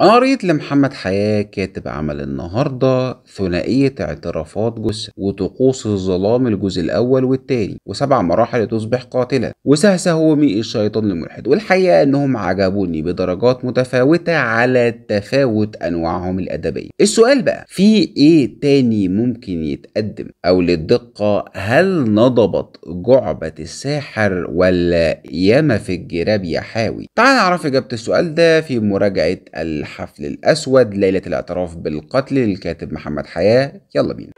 أنا قريت لمحمد حياة كاتب عمل النهاردة ثنائية اعترافات جثة وطقوس الظلام الجزء الأول والتاني وسبع مراحل لتصبح قاتلة وسهسه ميء الشيطان الملحد والحقيقة إنهم عجبوني بدرجات متفاوتة على تفاوت أنواعهم الأدبية السؤال بقى في إيه تاني ممكن يتقدم أو للدقة هل نضبت جعبة الساحر ولا ياما في الجراب يا حاوي تعال نعرف إجابة السؤال ده في مراجعة ال الحفل الأسود ليلة الاعتراف بالقتل للكاتب محمد حياة يلا بينا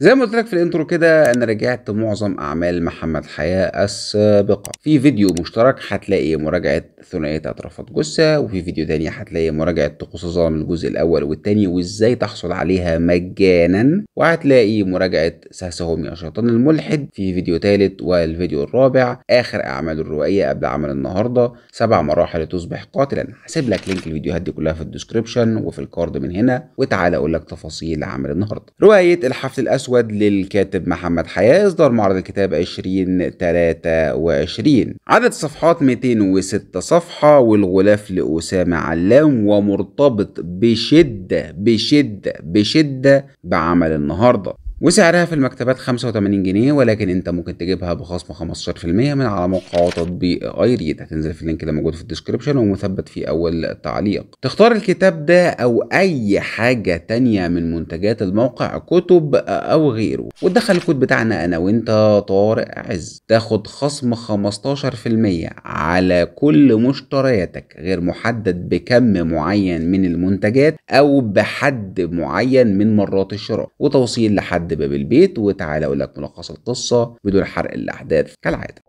زي ما قلت لك في الانترو كده انا رجعت معظم اعمال محمد حياة السابقة في فيديو مشترك هتلاقي مراجعة ثنائية اطرافات جثة وفي فيديو تاني هتلاقي مراجعة طقوس الظلم الجزء الاول والتاني وازاي تحصل عليها مجانا وهتلاقي مراجعة سهسهم يا شيطان الملحد في فيديو تالت والفيديو الرابع اخر اعماله الروائية قبل عمل النهاردة سبع مراحل لتصبح قاتلا هسيب لك لينك الفيديوهات دي كلها في الديسكريبشن وفي الكارد من هنا وتعالى اقول لك تفاصيل عمل النهاردة رواية الحفل الاسود الأسود للكاتب محمد حياة إصدار معرض الكتاب 2023 عدد الصفحات 206 صفحة والغلاف لأسامة علام ومرتبط بشدة بشدة بشدة بعمل النهاردة وسعرها في المكتبات 85 جنيه ولكن انت ممكن تجيبها بخصم 15% من على موقع تطبيق اي ريد هتنزل في اللينك اللي موجود في الديسكربشن ومثبت في اول تعليق تختار الكتاب ده او اي حاجة تانية من منتجات الموقع كتب او غيره وتدخل الكود بتاعنا انا وانت طارق عز تاخد خصم 15% على كل مشترياتك غير محدد بكم معين من المنتجات او بحد معين من مرات الشراء وتوصيل لحد لحد باب البيت وتعالى اقول لك ملخص القصه بدون حرق الاحداث كالعاده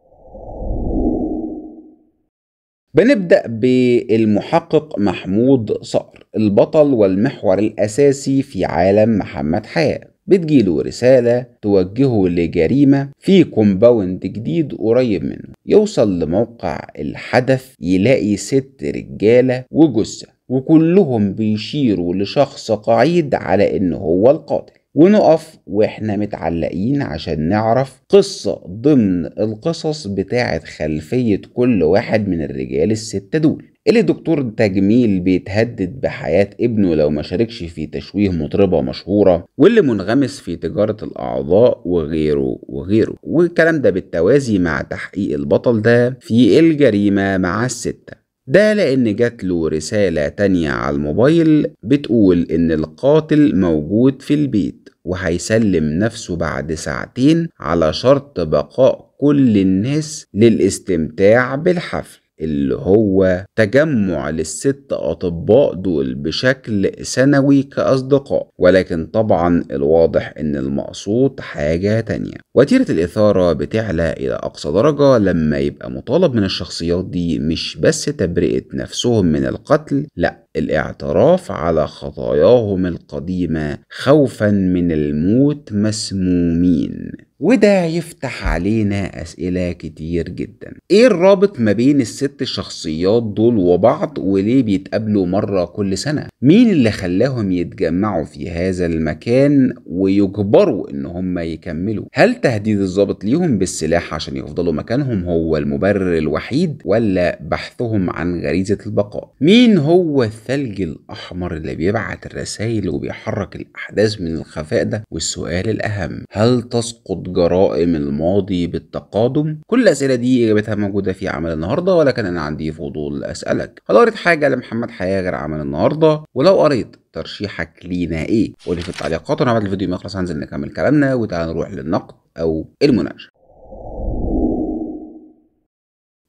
بنبدأ بالمحقق محمود صقر البطل والمحور الأساسي في عالم محمد حياة بتجيله رسالة توجهه لجريمة في كومباوند جديد قريب منه يوصل لموقع الحدث يلاقي ست رجالة وجثة وكلهم بيشيروا لشخص قعيد على إن هو القاتل ونقف واحنا متعلقين عشان نعرف قصة ضمن القصص بتاعة خلفية كل واحد من الرجال الستة دول اللي دكتور تجميل بيتهدد بحياة ابنه لو ما شاركش في تشويه مطربة مشهورة واللي منغمس في تجارة الأعضاء وغيره وغيره والكلام ده بالتوازي مع تحقيق البطل ده في الجريمة مع الستة ده لأن جات له رسالة تانية على الموبايل بتقول إن القاتل موجود في البيت وهيسلم نفسه بعد ساعتين على شرط بقاء كل الناس للاستمتاع بالحفل اللي هو تجمع للست أطباء دول بشكل سنوي كأصدقاء ولكن طبعا الواضح إن المقصود حاجة تانية وتيرة الإثارة بتعلى إلى أقصى درجة لما يبقى مطالب من الشخصيات دي مش بس تبرئة نفسهم من القتل لأ الاعتراف على خطاياهم القديمة خوفا من الموت مسمومين وده يفتح علينا أسئلة كتير جدا إيه الرابط ما بين الست شخصيات دول وبعض وليه بيتقابلوا مرة كل سنة مين اللي خلاهم يتجمعوا في هذا المكان ويجبروا إن هم يكملوا هل تهديد الضابط ليهم بالسلاح عشان يفضلوا مكانهم هو المبرر الوحيد ولا بحثهم عن غريزة البقاء مين هو الثلج الأحمر اللي بيبعت الرسائل وبيحرك الأحداث من الخفاء ده والسؤال الأهم هل تسقط جرائم الماضي بالتقادم؟ كل الأسئلة دي إجابتها موجودة في عمل النهاردة ولكن أنا عندي فضول أسألك هل قريت حاجة لمحمد حياة غير عمل النهاردة؟ ولو قريت ترشيحك لينا إيه؟ قولي في التعليقات وأنا بعد الفيديو ما يخلص هنزل نكمل كلامنا وتعالى نروح للنقد أو المناقشة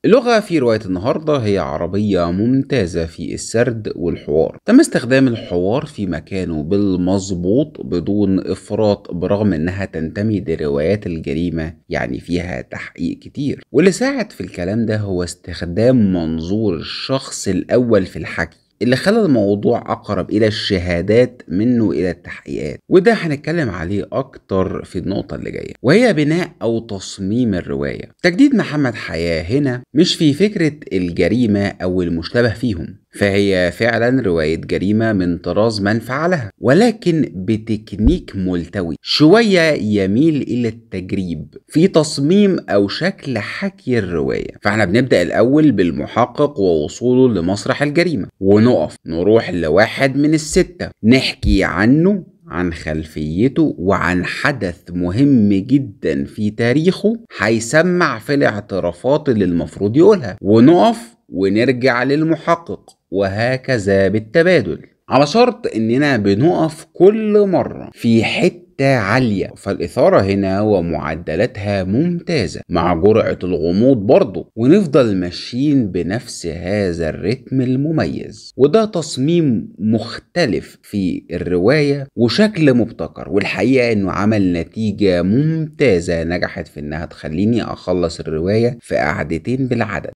اللغة في رواية النهاردة هي عربية ممتازة في السرد والحوار تم استخدام الحوار في مكانه بالمظبوط بدون إفراط برغم أنها تنتمي لروايات الجريمة يعني فيها تحقيق كتير واللي ساعد في الكلام ده هو استخدام منظور الشخص الأول في الحكي اللي خلى الموضوع أقرب إلى الشهادات منه إلى التحقيقات وده هنتكلم عليه أكتر في النقطة اللي جاية وهي بناء أو تصميم الرواية تجديد محمد حياة هنا مش في فكرة الجريمة أو المشتبه فيهم فهي فعلا رواية جريمة من طراز من فعلها ولكن بتكنيك ملتوي شوية يميل إلى التجريب في تصميم أو شكل حكي الرواية فاحنا بنبدأ الأول بالمحقق ووصوله لمسرح الجريمة ونقف نروح لواحد من الستة نحكي عنه عن خلفيته وعن حدث مهم جدا في تاريخه هيسمع في الاعترافات اللي المفروض يقولها ونقف ونرجع للمحقق وهكذا بالتبادل على شرط اننا بنقف كل مرة في حتة عالية فالإثارة هنا ومعدلاتها ممتازة مع جرعة الغموض برضه ونفضل ماشيين بنفس هذا الرتم المميز وده تصميم مختلف في الرواية وشكل مبتكر والحقيقة إنه عمل نتيجة ممتازة نجحت في إنها تخليني أخلص الرواية في قعدتين بالعدد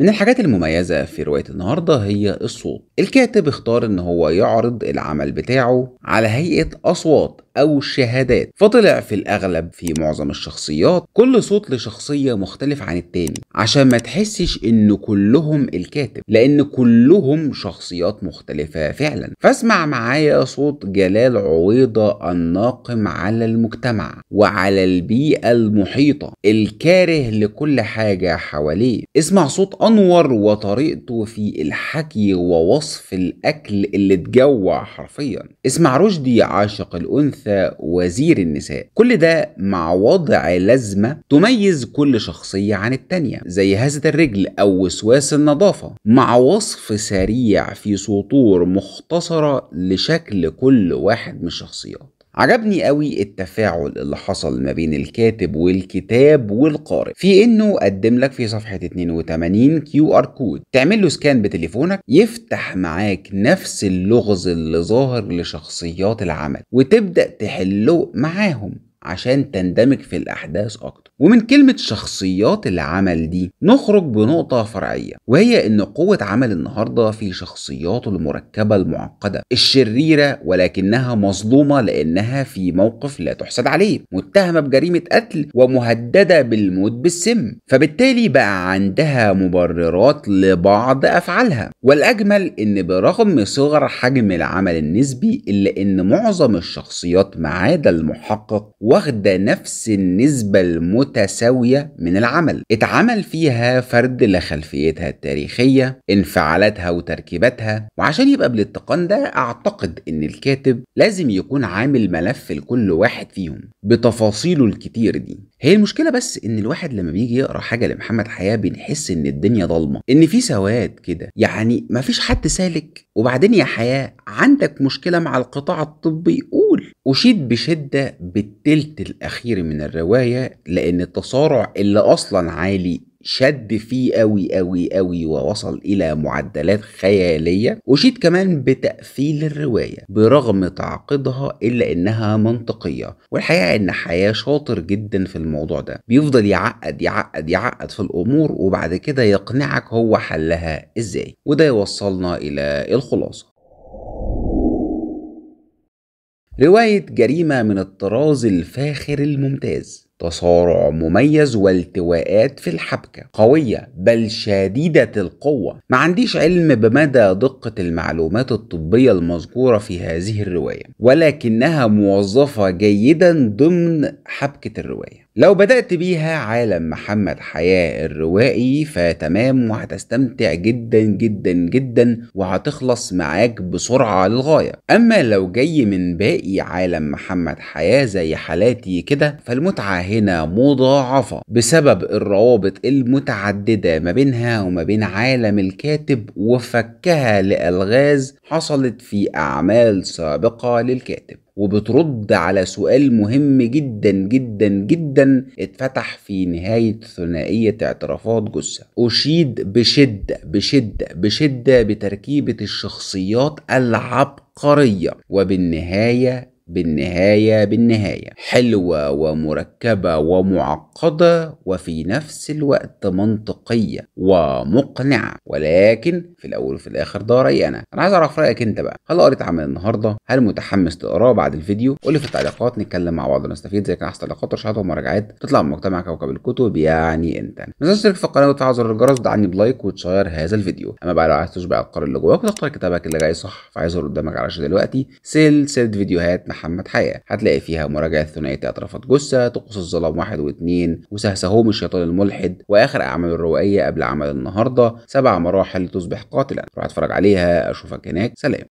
من الحاجات المميزة في رواية النهاردة هي الصوت الكاتب اختار ان هو يعرض العمل بتاعه على هيئة اصوات أو الشهادات فطلع في الأغلب في معظم الشخصيات كل صوت لشخصية مختلف عن التاني عشان ما تحسش إن كلهم الكاتب لأن كلهم شخصيات مختلفة فعلا فاسمع معايا صوت جلال عويضة الناقم على المجتمع وعلى البيئة المحيطة الكاره لكل حاجة حواليه اسمع صوت أنور وطريقته في الحكي ووصف الأكل اللي تجوع حرفيا اسمع رشدي عاشق الأنثى وزير النساء كل ده مع وضع لازمة تميز كل شخصية عن التانية زي هزة الرجل أو وسواس النظافة مع وصف سريع في سطور مختصرة لشكل كل واحد من الشخصيات عجبني قوي التفاعل اللي حصل ما بين الكاتب والكتاب والقارئ في انه قدم لك في صفحة 82 كيو ار كود تعمل له سكان بتليفونك يفتح معاك نفس اللغز اللي ظاهر لشخصيات العمل وتبدأ تحله معاهم عشان تندمج في الأحداث أكتر ومن كلمة شخصيات العمل دي نخرج بنقطة فرعية وهي إن قوة عمل النهاردة في شخصياته المركبة المعقدة الشريرة ولكنها مظلومة لأنها في موقف لا تحسد عليه متهمة بجريمة قتل ومهددة بالموت بالسم فبالتالي بقى عندها مبررات لبعض أفعالها والأجمل إن برغم صغر حجم العمل النسبي إلا إن معظم الشخصيات ما عدا المحقق واخدة نفس النسبة المتساوية من العمل اتعمل فيها فرد لخلفيتها التاريخية انفعالاتها وتركيبتها وعشان يبقى بالاتقان ده اعتقد ان الكاتب لازم يكون عامل ملف لكل واحد فيهم بتفاصيله الكتير دي هي المشكلة بس ان الواحد لما بيجي يقرا حاجة لمحمد حياة بنحس ان الدنيا ضلمة ان في سواد كده يعني مفيش حد سالك وبعدين يا حياة عندك مشكلة مع القطاع الطبي قول أشيد بشدة بالتلت الأخير من الرواية لأن التصارع اللي أصلا عالي شد فيه أوي أوي أوي ووصل إلى معدلات خيالية أشيد كمان بتقفيل الرواية برغم تعقيدها إلا إنها منطقية والحقيقة إن حياة شاطر جدا في الموضوع ده بيفضل يعقد يعقد يعقد في الأمور وبعد كده يقنعك هو حلها إزاي وده يوصلنا إلى الخلاصة رواية جريمة من الطراز الفاخر الممتاز تصارع مميز والتواءات في الحبكة قوية بل شديدة القوة ما عنديش علم بمدى دقة المعلومات الطبية المذكورة في هذه الرواية ولكنها موظفة جيدا ضمن حبكة الرواية لو بدأت بيها عالم محمد حياة الروائي فتمام وهتستمتع جدا جدا جدا وهتخلص معاك بسرعة للغاية أما لو جاي من باقي عالم محمد حياة زي حالاتي كده فالمتعة هنا مضاعفة بسبب الروابط المتعددة ما بينها وما بين عالم الكاتب وفكها لألغاز حصلت في أعمال سابقة للكاتب وبترد على سؤال مهم جدا جدا جدا اتفتح في نهاية ثنائية اعترافات جثة أشيد بشدة بشدة بشدة بتركيبة الشخصيات العبقرية وبالنهاية بالنهاية بالنهاية حلوة ومركبة ومعقدة وفي نفس الوقت منطقية ومقنعة ولكن في الأول وفي الآخر ده رأيي أنا أنا عايز أعرف رأيك أنت بقى هل قريت عمل النهاردة هل متحمس تقراه بعد الفيديو قول لي في التعليقات نتكلم مع بعض ونستفيد زي كان أحسن تعليقات ورشحات ومراجعات تطلع من مجتمع كوكب الكتب يعني أنت ما تنساش تشترك في القناة وتفعل زر الجرس دعني بلايك وتشير هذا الفيديو أما بقى لو عايز تشبع القرار اللي جواك وتختار كتابك اللي جاي صح فعايزه قدامك على دلوقتي سلسلة فيديوهات محمد حياة هتلاقي فيها مراجعة ثنائية أطرافات جثة طقوس الظلام واحد واثنين وسهسهوم الشيطان الملحد وآخر أعماله الروائية قبل عمل النهاردة سبع مراحل لتصبح قاتلا روح اتفرج عليها أشوفك هناك سلام